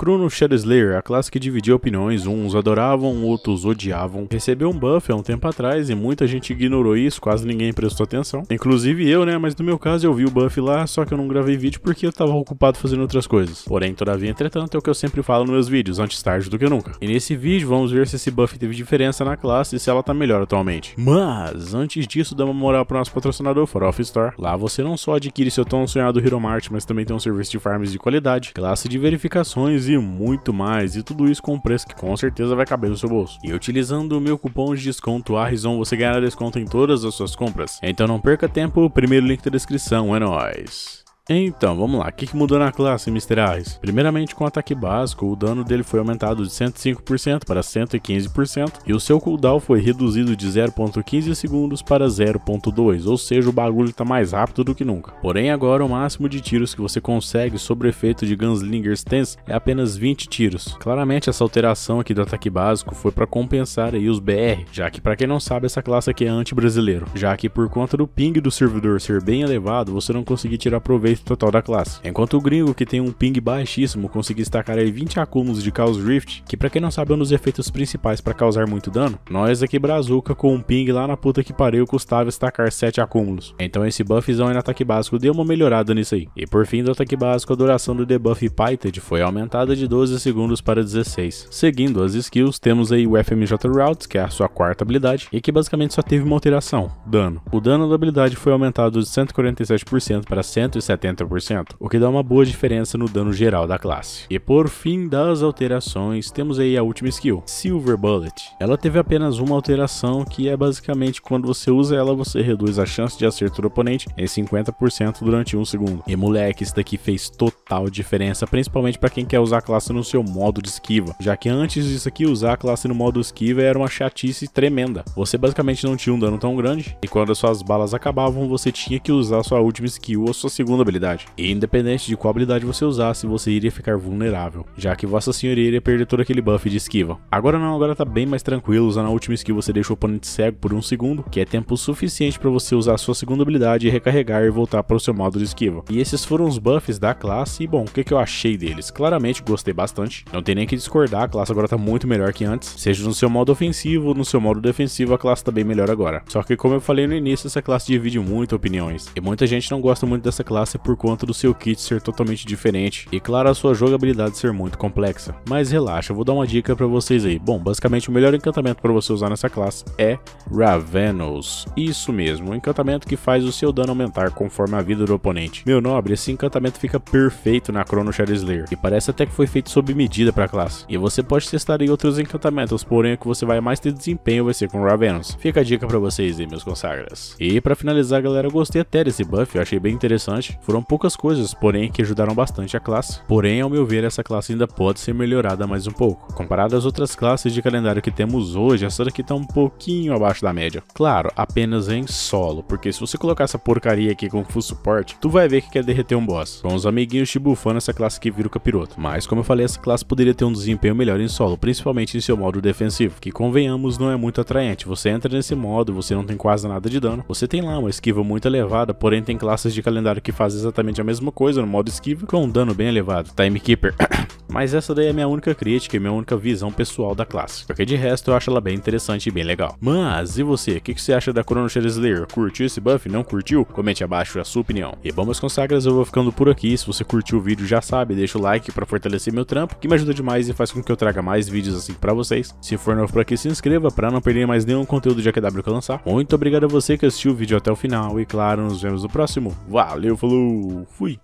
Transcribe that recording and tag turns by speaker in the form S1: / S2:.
S1: Chrono Shadow Slayer, a classe que dividia opiniões, uns adoravam, outros odiavam, recebeu um buff há um tempo atrás e muita gente ignorou isso, quase ninguém prestou atenção. Inclusive eu, né, mas no meu caso eu vi o buff lá, só que eu não gravei vídeo porque eu tava ocupado fazendo outras coisas. Porém, todavia, entretanto, é o que eu sempre falo nos meus vídeos, antes tarde do que nunca. E nesse vídeo vamos ver se esse buff teve diferença na classe e se ela tá melhor atualmente. Mas, antes disso, dá uma moral pro nosso patrocinador, Off Store. Lá você não só adquire seu tão sonhado Hero Mart, mas também tem um serviço de farms de qualidade, classe de verificações e muito mais, e tudo isso com um preço que com certeza vai caber no seu bolso. E utilizando o meu cupom de desconto Arrizon, você ganhará desconto em todas as suas compras. Então não perca tempo, primeiro link da descrição, é nóis! Então, vamos lá, o que, que mudou na classe Mr. Ares? Primeiramente, com o ataque básico, o dano dele foi aumentado de 105% para 115% e o seu cooldown foi reduzido de 0.15 segundos para 0.2, ou seja, o bagulho está mais rápido do que nunca. Porém, agora o máximo de tiros que você consegue sobre o efeito de Gunslinger Stance é apenas 20 tiros. Claramente, essa alteração aqui do ataque básico foi para compensar aí os BR, já que para quem não sabe, essa classe aqui é anti-brasileiro, já que por conta do ping do servidor ser bem elevado, você não conseguia tirar proveito total da classe. Enquanto o gringo, que tem um ping baixíssimo, conseguiu destacar aí 20 acúmulos de Chaos Rift, que para quem não sabe é um dos efeitos principais para causar muito dano, nós aqui Brazuca com um ping lá na puta que pariu custava destacar 7 acúmulos. Então esse buffzão aí no ataque básico deu uma melhorada nisso aí. E por fim do ataque básico, a duração do debuff Pyted foi aumentada de 12 segundos para 16. Seguindo as skills, temos aí o FMJ Routes, que é a sua quarta habilidade, e que basicamente só teve uma alteração, dano. O dano da habilidade foi aumentado de 147% para 170 70%, o que dá uma boa diferença no dano geral da classe. E por fim das alterações, temos aí a última skill, Silver Bullet. Ela teve apenas uma alteração que é basicamente quando você usa ela, você reduz a chance de acerto do oponente em 50% durante um segundo. E moleque, isso daqui fez total diferença, principalmente para quem quer usar a classe no seu modo de esquiva, já que antes disso aqui, usar a classe no modo esquiva era uma chatice tremenda. Você basicamente não tinha um dano tão grande, e quando as suas balas acabavam, você tinha que usar sua última skill ou sua segunda habilidade. E independente de qual habilidade você usasse, você iria ficar vulnerável, já que Vossa Senhoria iria perder todo aquele buff de esquiva. Agora não, agora tá bem mais tranquilo, usando a última skill você deixa o oponente cego por um segundo, que é tempo suficiente para você usar a sua segunda habilidade e recarregar e voltar para o seu modo de esquiva. E esses foram os buffs da classe, e bom, o que, que eu achei deles? Claramente gostei bastante, não tem nem que discordar, a classe agora tá muito melhor que antes, seja no seu modo ofensivo, no seu modo defensivo, a classe tá bem melhor agora. Só que como eu falei no início, essa classe divide muito opiniões, e muita gente não gosta muito dessa classe por conta do seu kit ser totalmente diferente e claro a sua jogabilidade ser muito complexa. Mas relaxa, eu vou dar uma dica para vocês aí. Bom, basicamente o melhor encantamento para você usar nessa classe é Ravenos. Isso mesmo, um encantamento que faz o seu dano aumentar conforme a vida do oponente. Meu nobre, esse encantamento fica perfeito na Chrono Shadow Slayer e parece até que foi feito sob medida para a classe. E você pode testar em outros encantamentos, porém o que você vai mais ter desempenho vai ser com Ravenos. Fica a dica para vocês aí, meus consagras. E para finalizar, galera, eu gostei até desse buff, eu achei bem interessante. Foi foram poucas coisas, porém, que ajudaram bastante a classe. Porém, ao meu ver, essa classe ainda pode ser melhorada mais um pouco. Comparado às outras classes de calendário que temos hoje, essa daqui tá um pouquinho abaixo da média. Claro, apenas em solo, porque se você colocar essa porcaria aqui com full support, tu vai ver que quer derreter um boss. Com os amiguinhos te bufando, essa classe que vira o capiroto. Mas, como eu falei, essa classe poderia ter um desempenho melhor em solo, principalmente em seu modo defensivo, que convenhamos não é muito atraente. Você entra nesse modo, você não tem quase nada de dano, você tem lá uma esquiva muito elevada, porém tem classes de calendário que fazem exatamente a mesma coisa no modo esquiva, com um dano bem elevado. Timekeeper Mas essa daí é minha única crítica e minha única visão pessoal da classe, porque de resto eu acho ela bem interessante e bem legal. Mas, e você? O que, que, você acha da Chrono Trigger Slayer? Curtiu esse buff? Não curtiu? Comente abaixo a sua opinião. E bom, meus consagras, eu vou ficando por aqui. Se você curtiu o vídeo, já sabe, deixa o like para fortalecer meu trampo, que me ajuda demais e faz com que eu traga mais vídeos assim para vocês. Se for novo por aqui, se inscreva para não perder mais nenhum conteúdo de AQW que eu lançar. Muito obrigado a você que assistiu o vídeo até o final e claro, nos vemos no próximo. Valeu, falou, fui!